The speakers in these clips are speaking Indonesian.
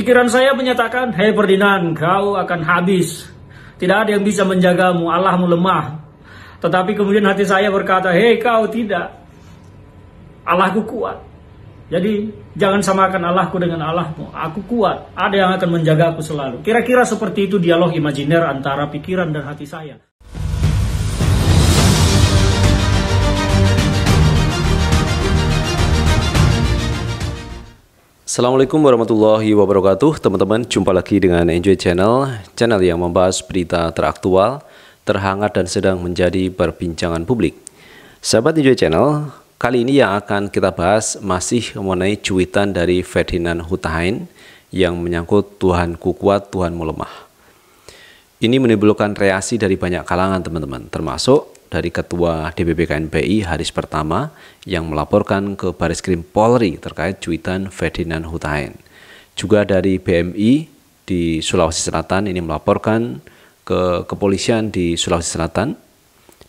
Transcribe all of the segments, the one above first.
Pikiran saya menyatakan, Hei Ferdinand, kau akan habis. Tidak ada yang bisa menjagamu, Allahmu lemah. Tetapi kemudian hati saya berkata, Hei kau tidak, Allahku kuat. Jadi jangan samakan Allahku dengan Allahmu. Aku kuat, ada yang akan menjagaku selalu. Kira-kira seperti itu dialog imajiner antara pikiran dan hati saya. Assalamualaikum warahmatullahi wabarakatuh Teman-teman, jumpa lagi dengan Enjoy Channel Channel yang membahas berita teraktual, terhangat dan sedang menjadi perbincangan publik Sahabat Enjoy Channel, kali ini yang akan kita bahas masih mengenai cuitan dari Ferdinand Hutahain Yang menyangkut Tuhanku kuat, Tuhanmu lemah Ini menimbulkan reaksi dari banyak kalangan teman-teman Termasuk dari Ketua DPP KNPI Haris Pertama yang melaporkan ke Baris Krim Polri terkait cuitan Ferdinand Hutahain. Juga dari BMI di Sulawesi Selatan ini melaporkan ke kepolisian di Sulawesi Selatan.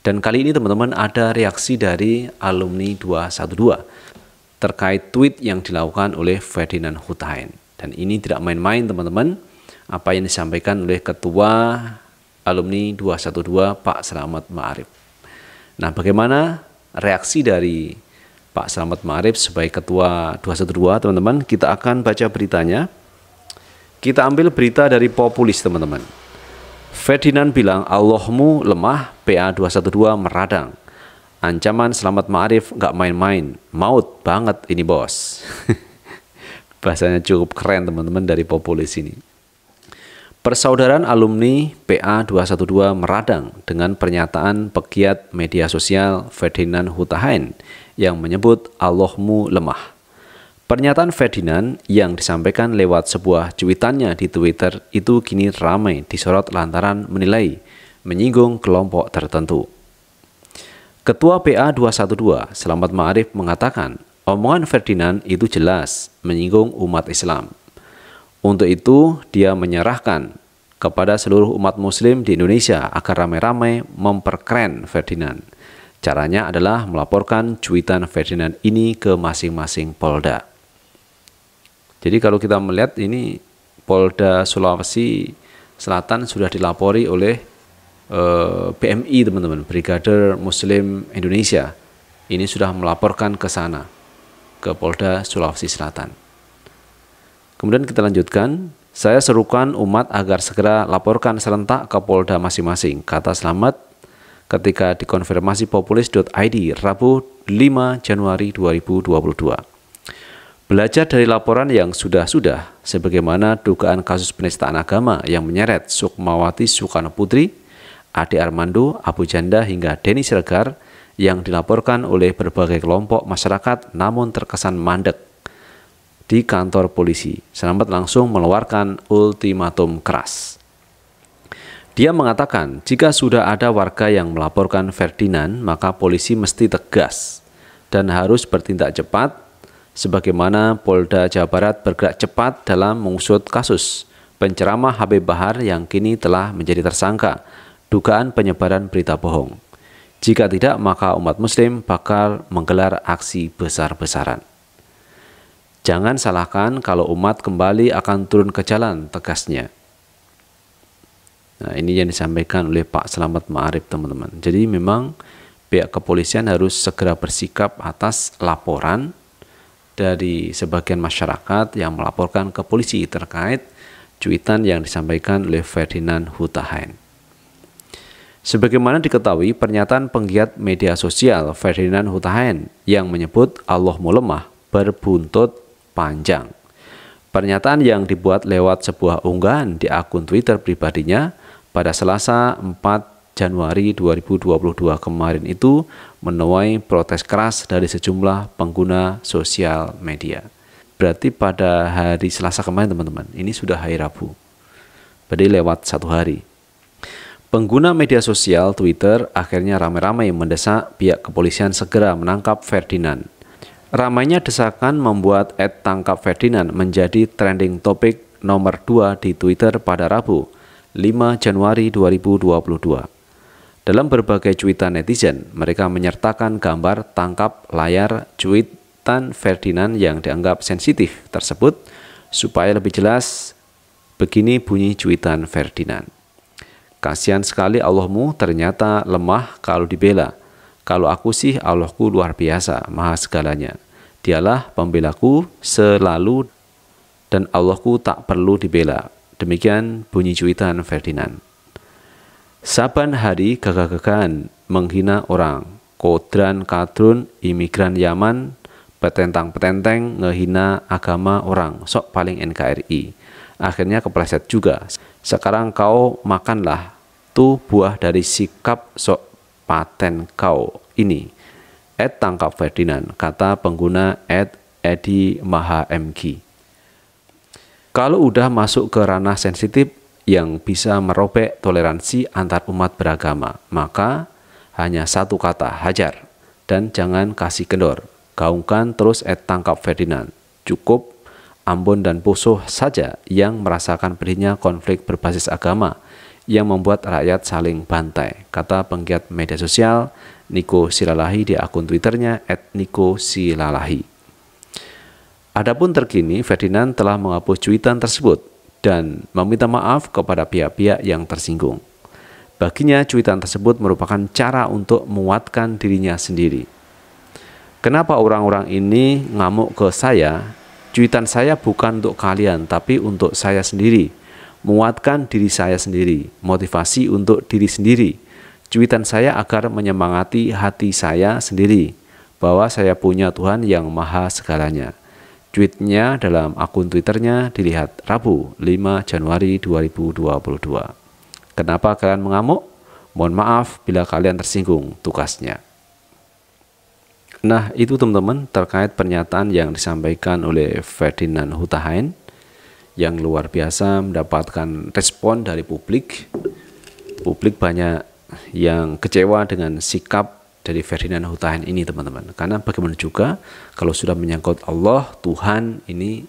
Dan kali ini teman-teman ada reaksi dari alumni 212 terkait tweet yang dilakukan oleh Ferdinand Hutahain. Dan ini tidak main-main teman-teman. Apa yang disampaikan oleh Ketua alumni 212 Pak Selamat Ma'arif. Nah, bagaimana reaksi dari Pak Selamat Marif sebagai ketua 212 teman-teman kita akan baca beritanya kita ambil berita dari populis teman-teman Ferdinand bilang Allahmu lemah PA212 meradang ancaman Selamat Ma'arif gak main-main maut banget ini bos bahasanya cukup keren teman-teman dari populis ini Persaudaraan Alumni PA212 meradang dengan pernyataan pegiat media sosial Ferdinand Hutahain yang menyebut Allahmu lemah. Pernyataan Ferdinand yang disampaikan lewat sebuah cuitannya di Twitter itu kini ramai disorot lantaran menilai menyinggung kelompok tertentu. Ketua PA212 Selamat Ma'arif mengatakan omongan Ferdinand itu jelas menyinggung umat Islam – untuk itu, dia menyerahkan kepada seluruh umat muslim di Indonesia agar ramai-ramai memperkeren Ferdinand. Caranya adalah melaporkan cuitan Ferdinand ini ke masing-masing Polda. Jadi kalau kita melihat ini Polda Sulawesi Selatan sudah dilapori oleh eh, teman-teman, Brigadir Muslim Indonesia. Ini sudah melaporkan ke sana, ke Polda Sulawesi Selatan. Kemudian kita lanjutkan, saya serukan umat agar segera laporkan serentak ke Polda masing-masing, kata Selamat ketika dikonfirmasi populis.id Rabu 5 Januari 2022. Belajar dari laporan yang sudah-sudah, sebagaimana dugaan kasus penistaan agama yang menyeret Sukmawati Sukarno Putri, Ade Armando, Abu Janda, hingga Denny Siregar yang dilaporkan oleh berbagai kelompok masyarakat namun terkesan mandek di kantor polisi. Selamat langsung meluarkan ultimatum keras. Dia mengatakan, jika sudah ada warga yang melaporkan Ferdinand, maka polisi mesti tegas dan harus bertindak cepat sebagaimana Polda Jawa Barat bergerak cepat dalam mengusut kasus penceramah Habib Bahar yang kini telah menjadi tersangka dugaan penyebaran berita bohong. Jika tidak, maka umat muslim bakal menggelar aksi besar-besaran. Jangan salahkan kalau umat kembali akan turun ke jalan, tegasnya. Nah, ini yang disampaikan oleh Pak Selamat Ma'arif, teman-teman. Jadi memang pihak kepolisian harus segera bersikap atas laporan dari sebagian masyarakat yang melaporkan ke polisi terkait cuitan yang disampaikan oleh Ferdinand Hutahain. Sebagaimana diketahui, pernyataan penggiat media sosial Ferdinand Hutahain yang menyebut Allah melemah berbuntut panjang. Pernyataan yang dibuat lewat sebuah unggahan di akun Twitter pribadinya pada Selasa 4 Januari 2022 kemarin itu menuai protes keras dari sejumlah pengguna sosial media. Berarti pada hari Selasa kemarin teman-teman, ini sudah hari Rabu. Berarti lewat satu hari. Pengguna media sosial Twitter akhirnya ramai-ramai mendesak pihak kepolisian segera menangkap Ferdinand. Ramainya desakan membuat Ed tangkap Ferdinand menjadi trending topik nomor 2 di Twitter pada Rabu, 5 Januari 2022. Dalam berbagai cuitan netizen, mereka menyertakan gambar tangkap layar cuitan Ferdinand yang dianggap sensitif tersebut supaya lebih jelas begini bunyi cuitan Ferdinand. Kasihan sekali Allahmu ternyata lemah kalau dibela kalau aku sih Allahku luar biasa, maha segalanya. Dialah pembelaku selalu dan Allahku tak perlu dibela. Demikian bunyi cuitan Ferdinand. Saban hari gagah-gagahan menghina orang, kodran kadrun imigran Yaman petentang-petenteng ngehina agama orang, sok paling NKRI. Akhirnya kepleset juga. Sekarang kau makanlah, tuh buah dari sikap sok paten kau ini. Ed tangkap Ferdinand, kata pengguna Ed Edi Maha MG. Kalau udah masuk ke ranah sensitif yang bisa merobek toleransi antar umat beragama, maka hanya satu kata, hajar. Dan jangan kasih kendor. Gaungkan terus Ed tangkap Ferdinand. Cukup Ambon dan Poso saja yang merasakan pedihnya konflik berbasis agama yang membuat rakyat saling bantai, kata penggiat media sosial Niko Silalahi di akun Twitternya Silalahi. Adapun terkini, Ferdinand telah menghapus cuitan tersebut dan meminta maaf kepada pihak-pihak yang tersinggung. Baginya, cuitan tersebut merupakan cara untuk menguatkan dirinya sendiri. Kenapa orang-orang ini ngamuk ke saya? Cuitan saya bukan untuk kalian, tapi untuk saya sendiri. Menguatkan diri saya sendiri, motivasi untuk diri sendiri. Cuitan saya agar menyemangati hati saya sendiri bahwa saya punya Tuhan yang maha segalanya. Cuitnya dalam akun Twitternya dilihat Rabu 5 Januari 2022. Kenapa kalian mengamuk? Mohon maaf bila kalian tersinggung, tugasnya. Nah itu teman-teman terkait pernyataan yang disampaikan oleh Ferdinand Hutahain yang luar biasa mendapatkan respon dari publik. Publik banyak yang kecewa dengan sikap dari Ferdinand Hutahen ini teman-teman. Karena bagaimana juga kalau sudah menyangkut Allah, Tuhan ini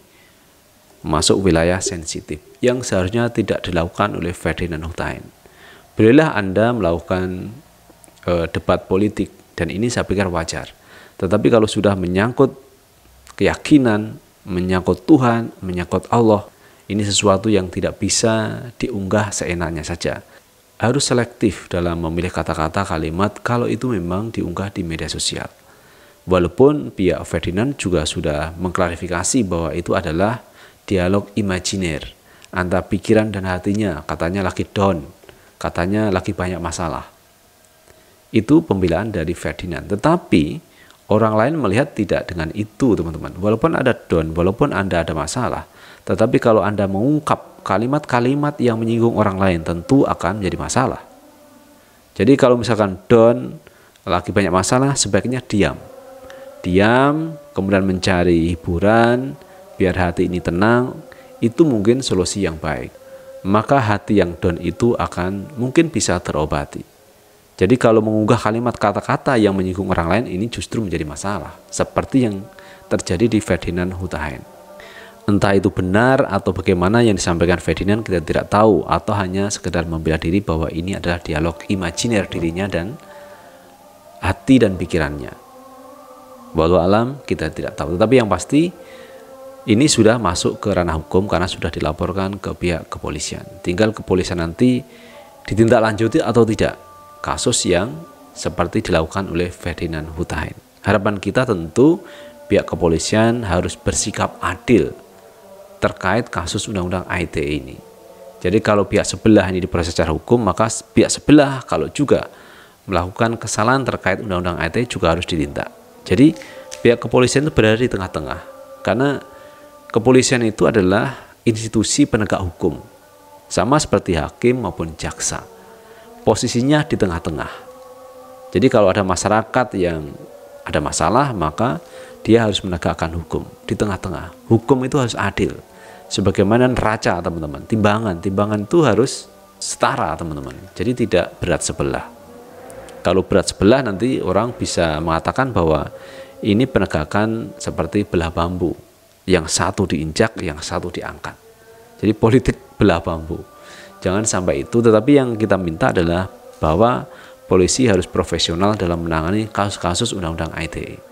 masuk wilayah sensitif yang seharusnya tidak dilakukan oleh Ferdinand Hutahen. Berilah Anda melakukan e, debat politik dan ini saya pikir wajar. Tetapi kalau sudah menyangkut keyakinan, menyangkut Tuhan, menyangkut Allah, ini sesuatu yang tidak bisa diunggah seenaknya saja harus selektif dalam memilih kata-kata kalimat kalau itu memang diunggah di media sosial. Walaupun pihak Ferdinand juga sudah mengklarifikasi bahwa itu adalah dialog imajiner antara pikiran dan hatinya, katanya lagi down, katanya lagi banyak masalah. Itu pembelaan dari Ferdinand. Tetapi orang lain melihat tidak dengan itu, teman-teman. Walaupun ada down, walaupun Anda ada masalah, tetapi kalau Anda mengungkap kalimat-kalimat yang menyinggung orang lain tentu akan menjadi masalah. Jadi kalau misalkan don lagi banyak masalah sebaiknya diam. Diam kemudian mencari hiburan biar hati ini tenang itu mungkin solusi yang baik. Maka hati yang Don itu akan mungkin bisa terobati. Jadi kalau mengunggah kalimat kata-kata yang menyinggung orang lain ini justru menjadi masalah. Seperti yang terjadi di Ferdinand Hutahain entah itu benar atau bagaimana yang disampaikan Ferdinand kita tidak tahu atau hanya sekedar membela diri bahwa ini adalah dialog imajiner dirinya dan hati dan pikirannya. Walau alam kita tidak tahu, tetapi yang pasti ini sudah masuk ke ranah hukum karena sudah dilaporkan ke pihak kepolisian. Tinggal kepolisian nanti ditindaklanjuti atau tidak kasus yang seperti dilakukan oleh Ferdinand Hutahin. Harapan kita tentu pihak kepolisian harus bersikap adil terkait kasus undang-undang ITE ini. Jadi kalau pihak sebelah ini diproses secara hukum, maka pihak sebelah kalau juga melakukan kesalahan terkait undang-undang ITE juga harus ditindak. Jadi pihak kepolisian itu berada di tengah-tengah karena kepolisian itu adalah institusi penegak hukum sama seperti hakim maupun jaksa. Posisinya di tengah-tengah. Jadi kalau ada masyarakat yang ada masalah maka dia harus menegakkan hukum di tengah-tengah. Hukum itu harus adil sebagaimana neraca teman-teman timbangan timbangan itu harus setara teman-teman jadi tidak berat sebelah kalau berat sebelah nanti orang bisa mengatakan bahwa ini penegakan seperti belah bambu yang satu diinjak yang satu diangkat jadi politik belah bambu jangan sampai itu tetapi yang kita minta adalah bahwa polisi harus profesional dalam menangani kasus-kasus undang-undang ITE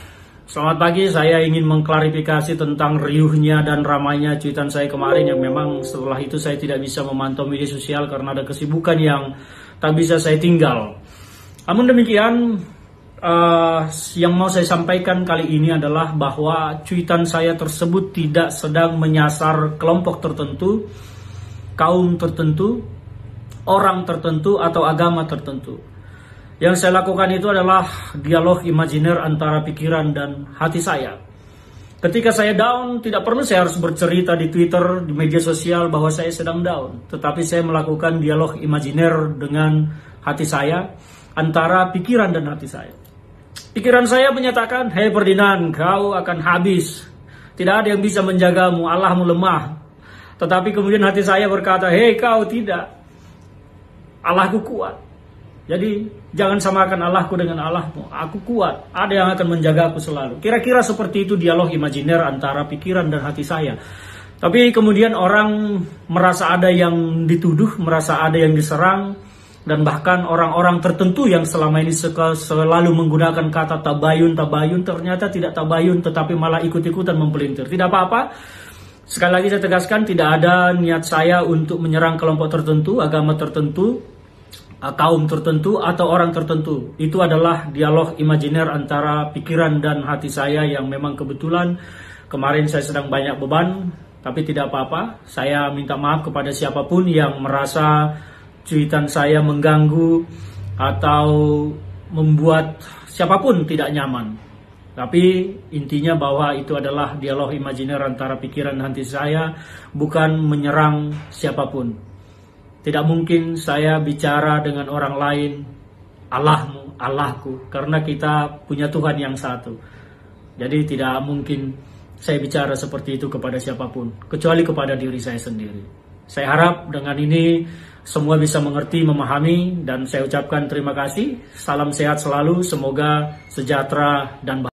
Selamat pagi, saya ingin mengklarifikasi tentang riuhnya dan ramainya cuitan saya kemarin yang memang setelah itu saya tidak bisa memantau media sosial karena ada kesibukan yang tak bisa saya tinggal. Namun demikian, uh, yang mau saya sampaikan kali ini adalah bahwa cuitan saya tersebut tidak sedang menyasar kelompok tertentu, kaum tertentu, orang tertentu, atau agama tertentu. Yang saya lakukan itu adalah dialog imajiner antara pikiran dan hati saya. Ketika saya down, tidak perlu saya harus bercerita di Twitter, di media sosial bahwa saya sedang down. Tetapi saya melakukan dialog imajiner dengan hati saya, antara pikiran dan hati saya. Pikiran saya menyatakan, Hei Ferdinand, kau akan habis. Tidak ada yang bisa menjagamu, Allahmu lemah. Tetapi kemudian hati saya berkata, Hei kau tidak, Allahku kuat. Jadi jangan samakan Allahku dengan Allahmu. Aku kuat, ada yang akan menjaga aku selalu. Kira-kira seperti itu dialog imajiner antara pikiran dan hati saya. Tapi kemudian orang merasa ada yang dituduh, merasa ada yang diserang, dan bahkan orang-orang tertentu yang selama ini selalu menggunakan kata tabayun tabayun ternyata tidak tabayun tetapi malah ikut-ikutan mempelintir tidak apa-apa sekali lagi saya tegaskan tidak ada niat saya untuk menyerang kelompok tertentu agama tertentu kaum tertentu atau orang tertentu. Itu adalah dialog imajiner antara pikiran dan hati saya yang memang kebetulan kemarin saya sedang banyak beban, tapi tidak apa-apa. Saya minta maaf kepada siapapun yang merasa cuitan saya mengganggu atau membuat siapapun tidak nyaman. Tapi intinya bahwa itu adalah dialog imajiner antara pikiran dan hati saya, bukan menyerang siapapun. Tidak mungkin saya bicara dengan orang lain, Allahmu, Allahku, karena kita punya Tuhan yang satu. Jadi tidak mungkin saya bicara seperti itu kepada siapapun, kecuali kepada diri saya sendiri. Saya harap dengan ini semua bisa mengerti, memahami, dan saya ucapkan terima kasih. Salam sehat selalu, semoga sejahtera dan bahagia.